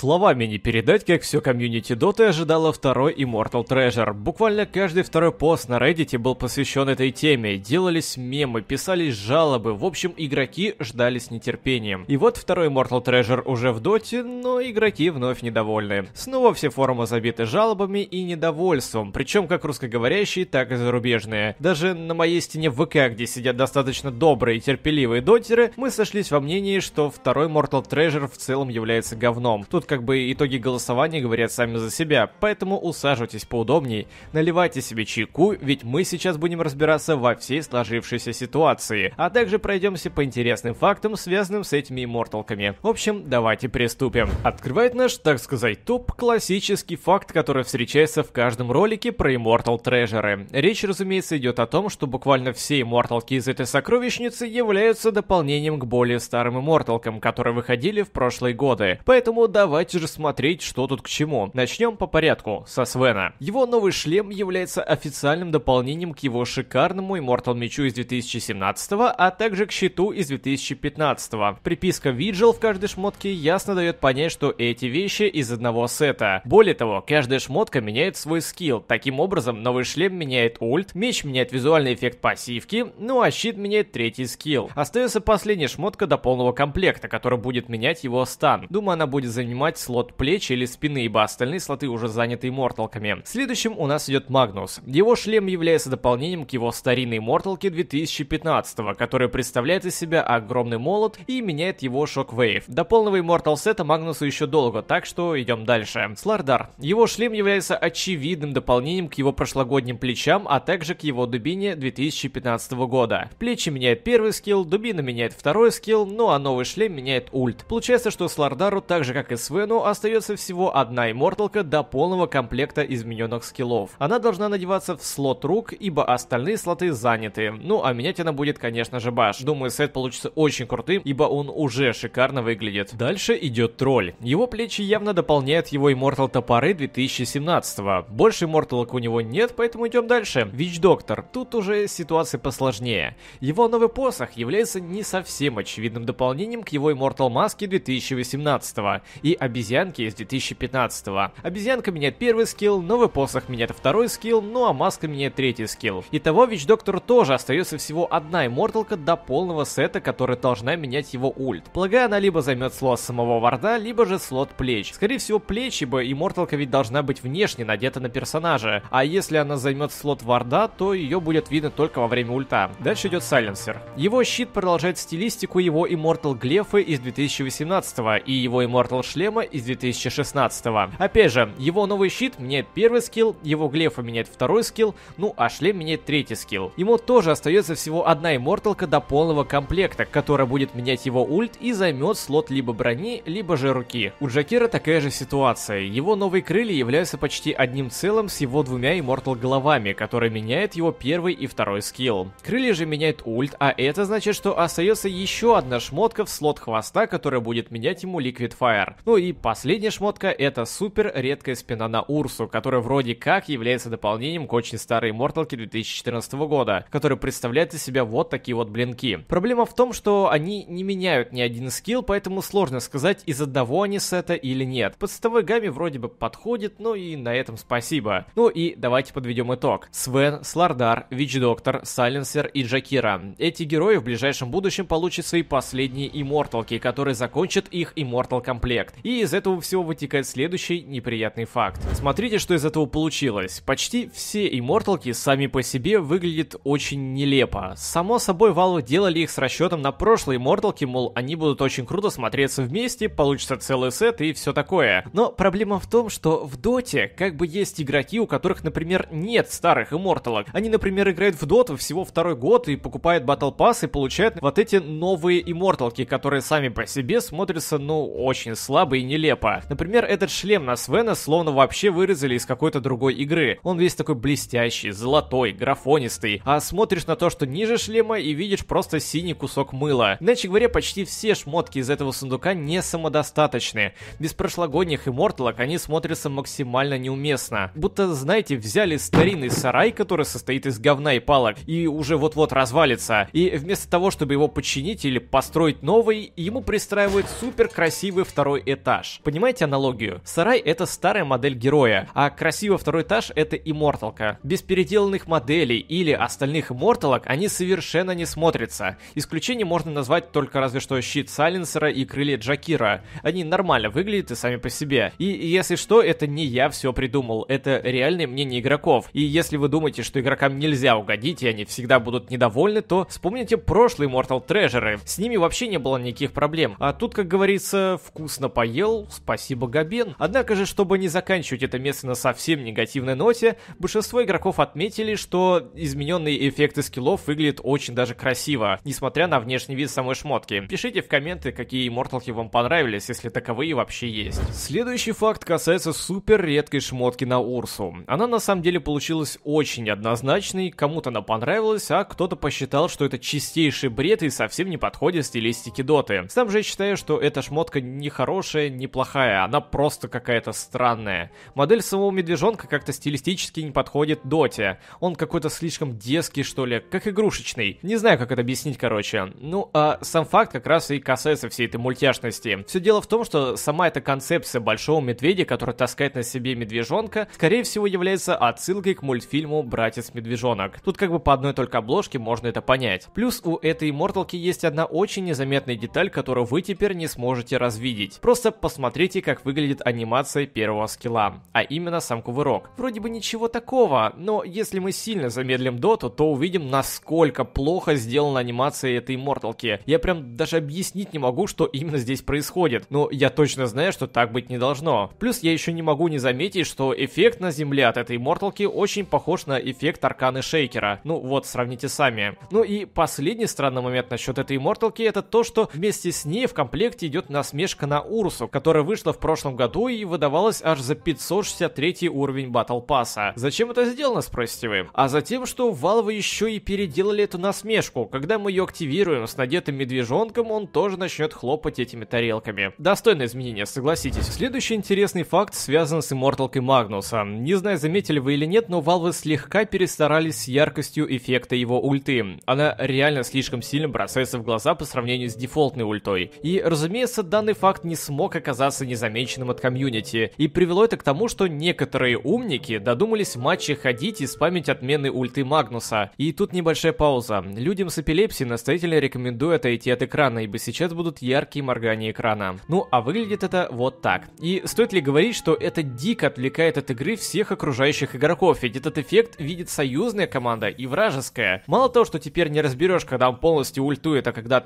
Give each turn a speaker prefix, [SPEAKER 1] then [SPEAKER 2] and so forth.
[SPEAKER 1] словами не передать, как все комьюнити Доты ожидало второй Immortal Treasure. Буквально каждый второй пост на Reddit был посвящен этой теме. Делались мемы, писались жалобы. В общем, игроки ждали с нетерпением. И вот второй Immortal Treasure уже в Доте, но игроки вновь недовольны. Снова все форумы забиты жалобами и недовольством, причем как русскоговорящие, так и зарубежные. Даже на моей стене в ВК, где сидят достаточно добрые и терпеливые дотеры, мы сошлись во мнении, что второй Mortal Treasure в целом является говном. Тут как бы итоги голосования говорят сами за себя, поэтому усаживайтесь поудобнее, наливайте себе чайку, ведь мы сейчас будем разбираться во всей сложившейся ситуации, а также пройдемся по интересным фактам, связанным с этими имморталками. В общем, давайте приступим. Открывает наш, так сказать, топ классический факт, который встречается в каждом ролике про Immortal Treasure. Речь, разумеется, идет о том, что буквально все имморталки из этой сокровищницы являются дополнением к более старым имморталкам, которые выходили в прошлые годы. Поэтому давай давайте же смотреть, что тут к чему. Начнем по порядку, со Свена. Его новый шлем является официальным дополнением к его шикарному Immortal мечу из 2017, а также к щиту из 2015. Приписка виджел в каждой шмотке ясно дает понять, что эти вещи из одного сета. Более того, каждая шмотка меняет свой скилл. Таким образом, новый шлем меняет ульт, меч меняет визуальный эффект пассивки, ну а щит меняет третий скилл. Остается последняя шмотка до полного комплекта, который будет менять его стан. Думаю, она будет занимать занимать слот плечи или спины, ибо остальные слоты уже заняты морталками. Следующим у нас идет Магнус. Его шлем является дополнением к его старинной морталке 2015, которая представляет из себя огромный молот и меняет его шоквейв. До полного Immortal сета Магнусу еще долго, так что идем дальше. Слардар. Его шлем является очевидным дополнением к его прошлогодним плечам, а также к его дубине 2015 года. Плечи меняет первый скилл, дубина меняет второй скилл, ну а новый шлем меняет ульт. Получается, что Слардару, так же как и СВ, Вену остается всего одна имморталка до полного комплекта измененных скиллов. Она должна надеваться в слот рук, ибо остальные слоты заняты. Ну, а менять она будет, конечно же, баш. Думаю, сет получится очень крутым, ибо он уже шикарно выглядит. Дальше идет тролль. Его плечи явно дополняют его иммортал топоры 2017 -го. Больше имморталок у него нет, поэтому идем дальше. Вич Доктор. Тут уже ситуация посложнее. Его новый посох является не совсем очевидным дополнением к его Immortal маске 2018 -го. и обезьянки из 2015 -го. Обезьянка меняет первый скилл, новый посох меняет второй скилл, ну а маска меняет третий скилл. Итого Вич Доктор тоже остается всего одна имморталка до полного сета, которая должна менять его ульт. Полагаю, она либо займет слот самого варда, либо же слот плеч. Скорее всего плеч, ибо имморталка ведь должна быть внешне надета на персонажа, а если она займет слот варда, то ее будет видно только во время ульта. Дальше идет Сайленсер. Его щит продолжает стилистику его Immortal Глефы из 2018 и его Immortal Шлем шлема из 2016 -го. Опять же, его новый щит меняет первый скилл, его глефа меняет второй скилл, ну а шлем меняет третий скилл. Ему тоже остается всего одна имморталка до полного комплекта, которая будет менять его ульт и займет слот либо брони, либо же руки. У Джакира такая же ситуация. Его новые крылья являются почти одним целым с его двумя иммортал головами, которые меняют его первый и второй скилл. Крылья же меняет ульт, а это значит, что остается еще одна шмотка в слот хвоста, которая будет менять ему Liquid Fire. Ну и последняя шмотка это супер редкая спина на Урсу, которая вроде как является дополнением к очень старой Морталке 2014 года, которая представляет из себя вот такие вот блинки. Проблема в том, что они не меняют ни один скилл, поэтому сложно сказать, из одного они сета или нет. Под сетовой гамме вроде бы подходит, но и на этом спасибо. Ну и давайте подведем итог. Свен, Слардар, Вич Доктор, Сайленсер и Джакира. Эти герои в ближайшем будущем получат свои последние имморталки, которые закончат их иммортал комплект. И из этого всего вытекает следующий неприятный факт. Смотрите, что из этого получилось. Почти все имморталки сами по себе выглядят очень нелепо. Само собой, Valve делали их с расчетом на прошлые имморталки, мол, они будут очень круто смотреться вместе, получится целый сет и все такое. Но проблема в том, что в доте как бы есть игроки, у которых, например, нет старых имморталок. Они, например, играют в доту всего второй год и покупают батл пасс и получают вот эти новые имморталки, которые сами по себе смотрятся, ну, очень слабо и нелепо. Например, этот шлем на Свена словно вообще вырезали из какой-то другой игры. Он весь такой блестящий, золотой, графонистый. А смотришь на то, что ниже шлема и видишь просто синий кусок мыла. Иначе говоря, почти все шмотки из этого сундука не самодостаточны. Без прошлогодних имморталок они смотрятся максимально неуместно. Будто, знаете, взяли старинный сарай, который состоит из говна и палок, и уже вот-вот развалится. И вместо того, чтобы его починить или построить новый, ему пристраивают супер красивый второй этаж этаж. Понимаете аналогию? Сарай это старая модель героя, а красиво второй этаж это имморталка. Без переделанных моделей или остальных имморталок они совершенно не смотрятся. Исключение можно назвать только разве что щит Сайленсера и крылья Джакира. Они нормально выглядят и сами по себе. И если что, это не я все придумал, это реальное мнение игроков. И если вы думаете, что игрокам нельзя угодить и они всегда будут недовольны, то вспомните прошлые Mortal Treasure. С ними вообще не было никаких проблем. А тут, как говорится, вкусно поел делал, спасибо Габен. Однако же, чтобы не заканчивать это место на совсем негативной ноте, большинство игроков отметили, что измененные эффекты скиллов выглядят очень даже красиво, несмотря на внешний вид самой шмотки. Пишите в комменты, какие имморталки вам понравились, если таковые вообще есть. Следующий факт касается супер редкой шмотки на Урсу. Она на самом деле получилась очень однозначной, кому-то она понравилась, а кто-то посчитал, что это чистейший бред и совсем не подходит стилистике Доты. Сам же я считаю, что эта шмотка нехорошая, неплохая, она просто какая-то странная. Модель самого медвежонка как-то стилистически не подходит Доте. Он какой-то слишком детский, что ли, как игрушечный. Не знаю, как это объяснить, короче. Ну, а сам факт как раз и касается всей этой мультяшности. Все дело в том, что сама эта концепция большого медведя, который таскает на себе медвежонка, скорее всего является отсылкой к мультфильму «Братец медвежонок». Тут как бы по одной только обложке можно это понять. Плюс у этой имморталки есть одна очень незаметная деталь, которую вы теперь не сможете развидеть. Просто кажется, посмотрите, как выглядит анимация первого скилла, а именно сам кувырок. Вроде бы ничего такого, но если мы сильно замедлим доту, то увидим, насколько плохо сделана анимация этой морталки. Я прям даже объяснить не могу, что именно здесь происходит, но я точно знаю, что так быть не должно. Плюс я еще не могу не заметить, что эффект на земле от этой морталки очень похож на эффект арканы шейкера. Ну вот, сравните сами. Ну и последний странный момент насчет этой морталки, это то, что вместе с ней в комплекте идет насмешка на Урс, Universe, которая вышла в прошлом году и выдавалась аж за 563 уровень Battle Pass. Зачем это сделано, спросите вы? А затем, что Valve еще и переделали эту насмешку. Когда мы ее активируем с надетым медвежонком, он тоже начнет хлопать этими тарелками. Достойное изменение, согласитесь. Следующий интересный факт связан с Immortal Магнуса. Не знаю, заметили вы или нет, но Valve слегка перестарались с яркостью эффекта его ульты. Она реально слишком сильно бросается в глаза по сравнению с дефолтной ультой. И, разумеется, данный факт не смог мог оказаться незамеченным от комьюнити, и привело это к тому, что некоторые умники додумались в матче ходить и спамить отмены ульты Магнуса. И тут небольшая пауза. Людям с эпилепсией настоятельно рекомендую отойти от экрана, ибо сейчас будут яркие моргания экрана. Ну, а выглядит это вот так. И стоит ли говорить, что это дико отвлекает от игры всех окружающих игроков, ведь этот эффект видит союзная команда и вражеская. Мало того, что теперь не разберешь, когда он полностью ультует, а когда